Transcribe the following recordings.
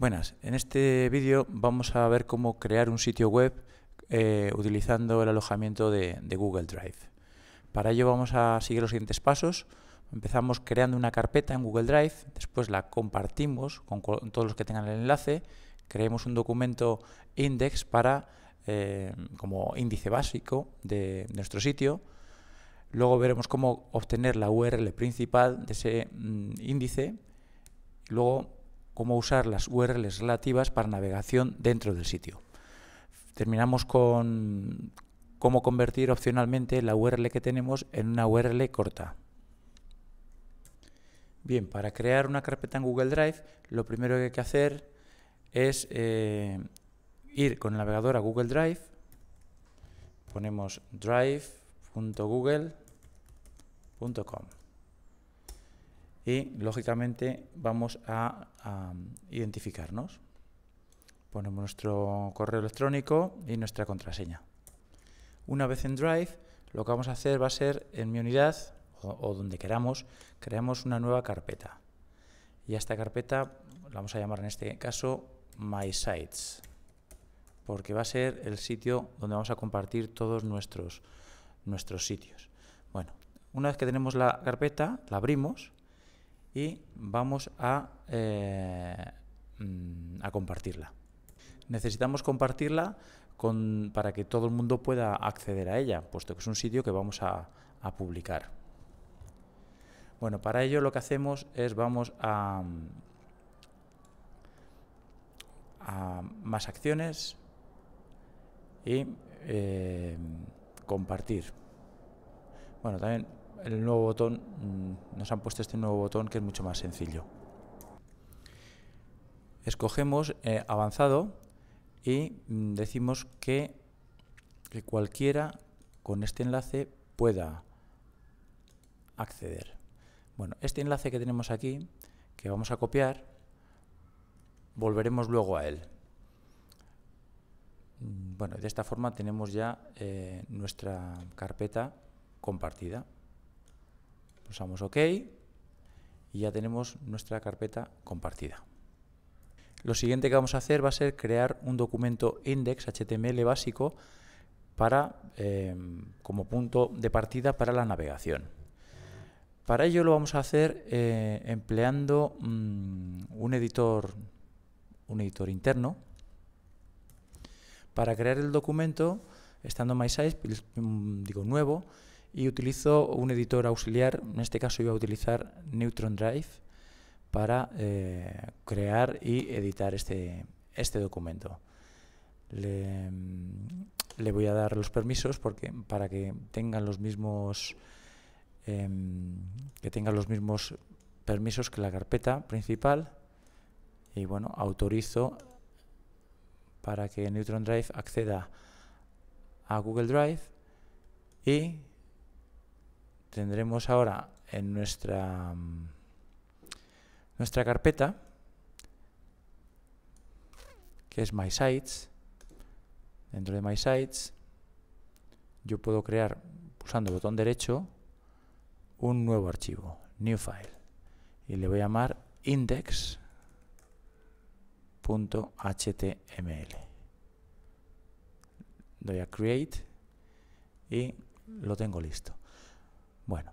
Buenas, en este vídeo vamos a ver cómo crear un sitio web eh, utilizando el alojamiento de, Google Drive. Para ello vamos a seguir los siguientes pasos. Empezamos creando una carpeta en Google Drive, después la compartimos con, todos los que tengan el enlace, creemos un documento index para eh, como índice básico de, nuestro sitio. Luego veremos cómo obtener la URL principal de ese mm, índice. Luego cómo usar las URLs relativas para navegación dentro del sitio. Terminamos con cómo convertir opcionalmente la URL que tenemos en una URL corta. Bien, para crear una carpeta en Google Drive, lo primero que hay que hacer es eh, ir con el navegador a Google Drive, ponemos drive.google.com y lógicamente vamos a, identificarnos. Ponemos nuestro correo electrónico y nuestra contraseña. Una vez en Drive, lo que vamos a hacer va a ser en mi unidad o, donde queramos, creamos una nueva carpeta. Y esta carpeta la vamos a llamar en este caso My Sites, porque va a ser el sitio donde vamos a compartir todos nuestros, nuestros sitios. Bueno, una vez que tenemos la carpeta, la abrimos y vamos a, eh, mm, a compartirla. Necesitamos compartirla con, para que todo el mundo pueda acceder a ella, puesto que es un sitio que vamos a, publicar. Bueno, para ello lo que hacemos es vamos a, a más acciones y eh, compartir. Bueno, también el nuevo botón, mm, nos han puesto este nuevo botón que es mucho más sencillo. Escogemos eh, avanzado y mm, decimos que, cualquiera con este enlace pueda acceder. Bueno, este enlace que tenemos aquí, que vamos a copiar, volveremos luego a él. Mm, bueno, de esta forma tenemos ya eh, nuestra carpeta compartida usamos OK y ya tenemos nuestra carpeta compartida. Lo siguiente que vamos a hacer va a ser crear un documento index HTML básico para, em, como punto de partida para la navegación. Para ello lo vamos a hacer eh, empleando mm, un, editor, un editor interno. Para crear el documento, estando en MySize, mm, digo nuevo, y utilizo un editor auxiliar, en este caso voy a utilizar Neutron Drive para eh, crear y editar este, este documento. Mm, le, voy a dar los permisos porque, para que tengan los mismos em, que tengan los mismos permisos que la carpeta principal y bueno, autorizo para que Neutron Drive acceda a Google Drive y tendremos ahora en nuestra, mm, nuestra carpeta, que es My Sites. Dentro de My Sites, yo puedo crear, pulsando el botón derecho, un nuevo archivo, New File. Y le voy a llamar index.html. Doy a Create y lo tengo listo. Bueno,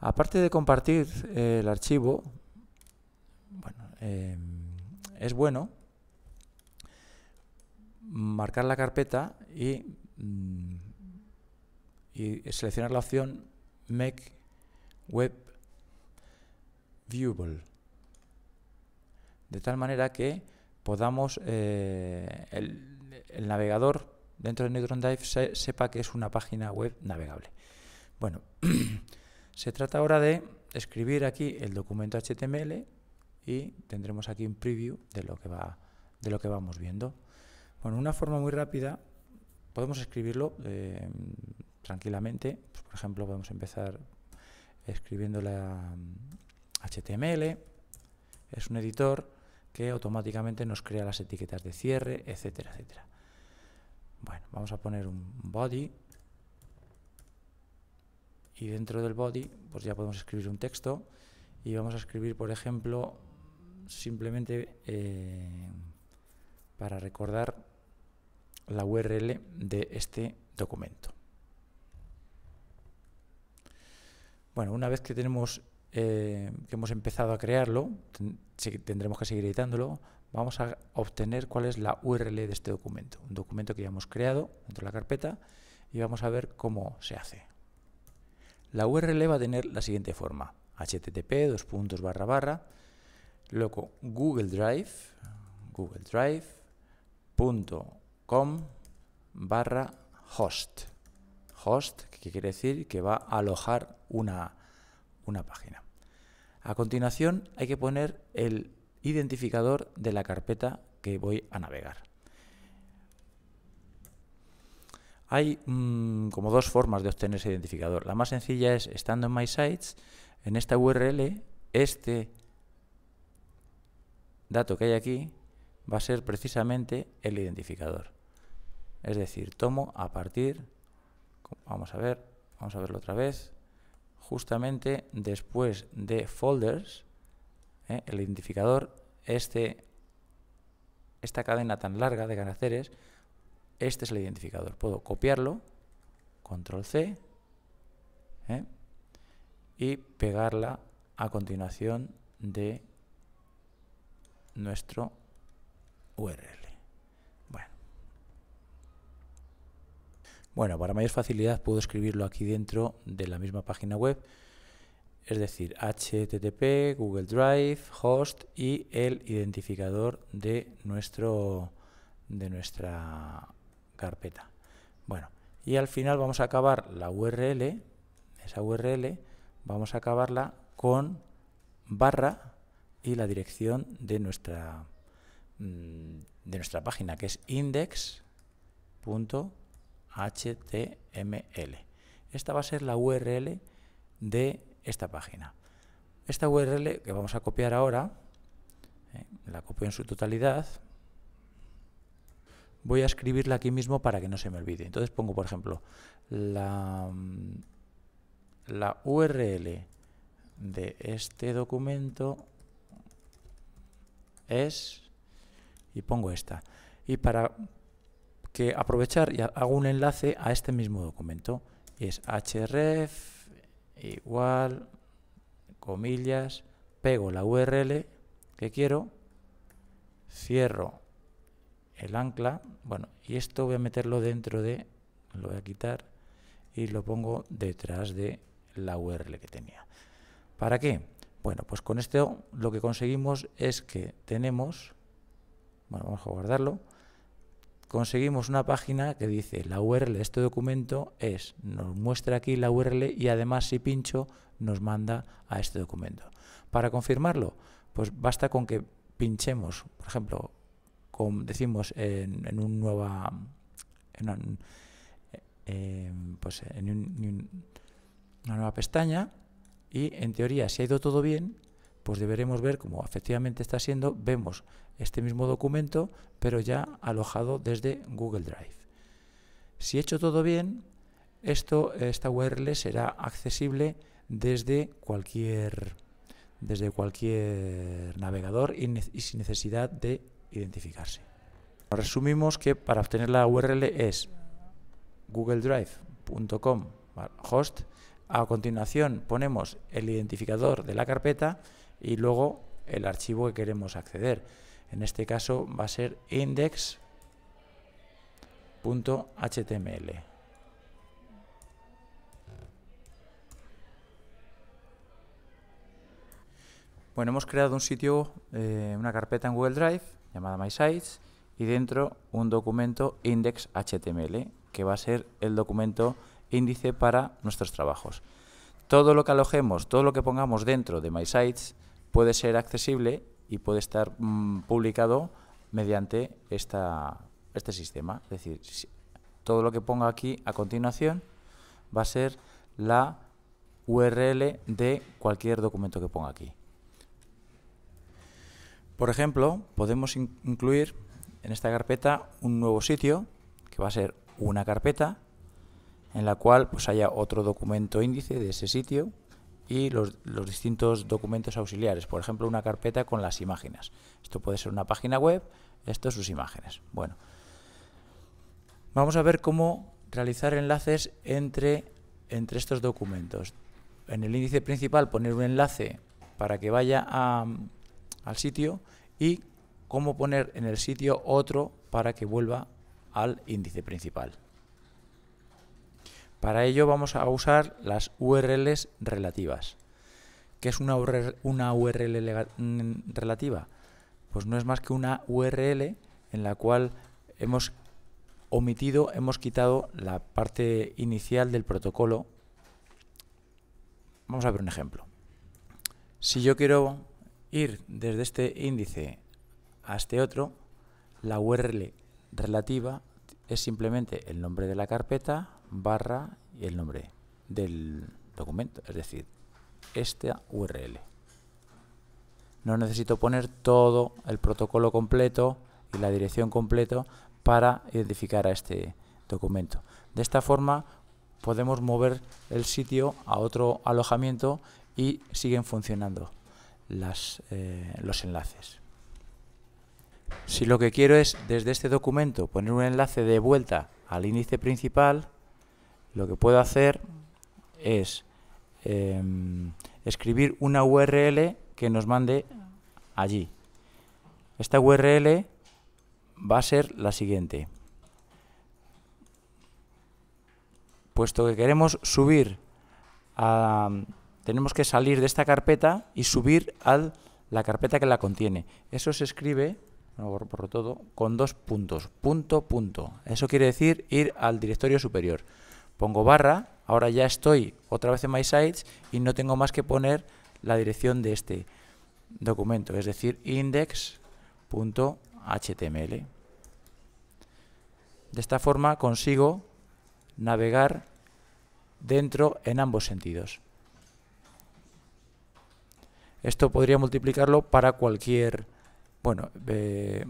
aparte de compartir eh, el archivo, bueno, em, es bueno marcar la carpeta mm, y, seleccionar la opción Make Web Viewable, de tal manera que podamos eh, el, navegador dentro de Neutron Dive sepa que es una página web navegable. Bueno, se trata ahora de escribir aquí el documento HTML y tendremos aquí un preview de lo que, va, de lo que vamos viendo. Bueno, una forma muy rápida, podemos escribirlo eh, tranquilamente. Pues, por ejemplo, podemos empezar escribiendo la mm, HTML. Es un editor que automáticamente nos crea las etiquetas de cierre, etcétera, etcétera. Bueno, vamos a poner un body y dentro del body pues ya podemos escribir un texto y vamos a escribir, por ejemplo, simplemente eh, para recordar la URL de este documento. Bueno, una vez que tenemos eh, que hemos empezado a crearlo, tendremos que seguir editándolo, vamos a obtener cuál es la URL de este documento, un documento que ya hemos creado dentro de la carpeta y vamos a ver cómo se hace. La URL va a tener la siguiente forma: http dos barra barra Google Drive Google barra host host que quiere decir que va a alojar una página. A continuación hay que poner el identificador de la carpeta que voy a navegar. Hay mm, como dos formas de obtener ese identificador. La más sencilla es, estando en My Sites, en esta URL, este dato que hay aquí va a ser precisamente el identificador. Es decir, tomo a partir, vamos a ver, vamos a verlo otra vez, justamente después de folders, ¿eh? el identificador, este, esta cadena tan larga de caracteres, este es el identificador. Puedo copiarlo, control C, ¿eh? y pegarla a continuación de nuestro URL. Bueno, para mayor facilidad puedo escribirlo aquí dentro de la misma página web, es decir, http, Google Drive, host y el identificador de, nuestro, de nuestra carpeta. Bueno, y al final vamos a acabar la URL, esa URL vamos a acabarla con barra y la dirección de nuestra, mm, de nuestra página, que es index.html. Esta va a ser la URL de esta página. Esta URL que vamos a copiar ahora, eh, la copio en su totalidad, voy a escribirla aquí mismo para que no se me olvide. Entonces pongo, por ejemplo, la, mm, la URL de este documento es, y pongo esta, y para que aprovechar y hago un enlace a este mismo documento, es href igual, comillas, pego la URL que quiero, cierro el ancla, bueno, y esto voy a meterlo dentro de, lo voy a quitar y lo pongo detrás de la URL que tenía. ¿Para qué? Bueno, pues con esto lo que conseguimos es que tenemos, bueno, vamos a guardarlo, conseguimos una página que dice la URL de este documento es, nos muestra aquí la URL y además si pincho nos manda a este documento. Para confirmarlo, pues basta con que pinchemos, por ejemplo, decimos, en, un nueva... Eh, em, pues, una nueva pestaña y en teoría si ha ido todo bien, pues deberemos ver cómo efectivamente está siendo, vemos este mismo documento, pero ya alojado desde Google Drive. Si he hecho todo bien, esto, esta URL será accesible desde cualquier, desde cualquier navegador y sin necesidad de identificarse. Resumimos que para obtener la URL es google drive.com host. A continuación ponemos el identificador de la carpeta y luego el archivo que queremos acceder. En este caso va a ser index.html. Bueno, hemos creado un sitio, eh, una carpeta en Google Drive llamada MySites y dentro un documento index.html que va a ser el documento índice para nuestros trabajos. Todo lo que alojemos, todo lo que pongamos dentro de MySites puede ser accesible y puede estar mm, publicado mediante este sistema. Es decir, todo lo que ponga aquí a continuación va a ser la URL de cualquier documento que ponga aquí. Por ejemplo, podemos incluir en esta carpeta un nuevo sitio, que va a ser una carpeta, en la cual pues, haya otro documento índice de ese sitio y los, distintos documentos auxiliares. Por ejemplo, una carpeta con las imágenes. Esto puede ser una página web, esto sus imágenes. Bueno, vamos a ver cómo realizar enlaces entre, entre estos documentos. En el índice principal poner un enlace para que vaya a, al sitio y cómo poner en el sitio otro para que vuelva al índice principal. Para ello vamos a usar las URLs relativas. ¿Qué es una URL, una URL mm, relativa? Pues no es más que una URL en la cual hemos omitido, hemos quitado la parte inicial del protocolo. Vamos a ver un ejemplo. Si yo quiero ir desde este índice a este otro, la URL relativa es simplemente el nombre de la carpeta barra y el nombre del documento, es decir, esta URL. No necesito poner todo el protocolo completo y la dirección completo para identificar a este documento. De esta forma podemos mover el sitio a otro alojamiento y siguen funcionando las, eh, los enlaces. Si lo que quiero es desde este documento poner un enlace de vuelta al índice principal, lo que puedo hacer es em, escribir una URL que nos mande allí. Esta URL va a ser la siguiente. Puesto que queremos subir a, tenemos que salir de esta carpeta y subir a la carpeta que la contiene. Eso se escribe, por todo, con dos puntos, punto, punto. Eso quiere decir ir al directorio superior. Pongo barra, ahora ya estoy otra vez en My Sites y no tengo más que poner la dirección de este documento, es decir, index.html. De esta forma consigo navegar dentro en ambos sentidos. Esto podría multiplicarlo para cualquier... Bueno, eh,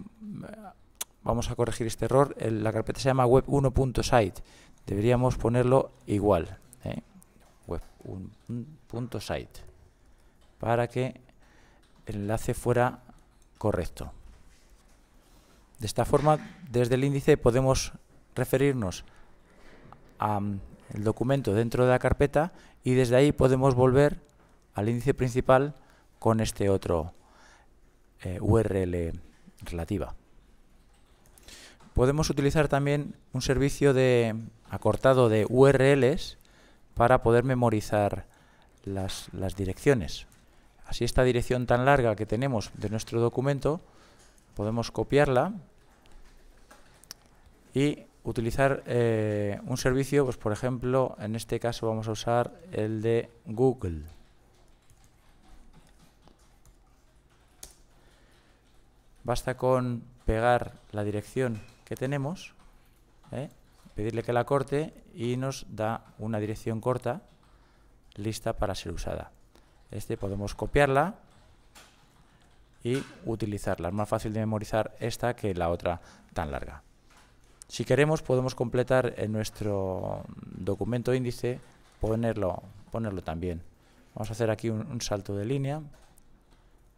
vamos a corregir este error. la carpeta se llama web1.site. Deberíamos ponerlo igual. ¿eh? web Web1.site. Para que el enlace fuera correcto. De esta forma, desde el índice podemos referirnos al mm, documento dentro de la carpeta y desde ahí podemos volver al índice principal con este otro eh, URL relativa. Podemos utilizar también un servicio de acortado de URLs para poder memorizar las, direcciones. Así esta dirección tan larga que tenemos de nuestro documento, podemos copiarla y utilizar eh, un servicio, pues por ejemplo, en este caso vamos a usar el de Google. Basta con pegar la dirección que tenemos, ¿eh? pedirle que la corte y nos da una dirección corta lista para ser usada. Este podemos copiarla y utilizarla. Es más fácil de memorizar esta que la otra tan larga. Si queremos podemos completar en nuestro documento índice, ponerlo, ponerlo también. Vamos a hacer aquí un, salto de línea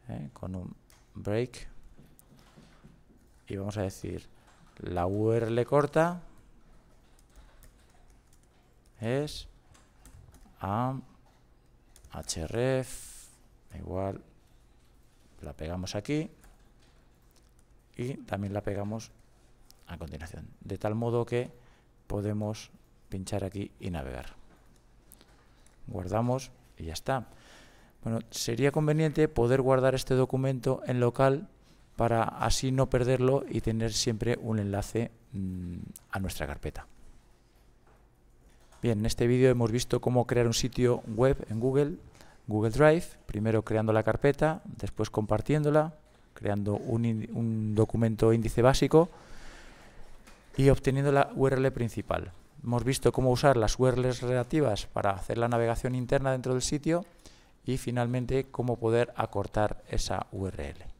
¿eh? con un break y vamos a decir la URL corta es a href igual la pegamos aquí y también la pegamos a continuación de tal modo que podemos pinchar aquí y navegar guardamos y ya está bueno sería conveniente poder guardar este documento en local para así no perderlo y tener siempre un enlace mm, a nuestra carpeta. Bien, en este vídeo hemos visto cómo crear un sitio web en Google, Google Drive, primero creando la carpeta, después compartiéndola, creando un documento índice básico y obteniendo la URL principal. Hemos visto cómo usar las URLs relativas para hacer la navegación interna dentro del sitio y finalmente cómo poder acortar esa URL.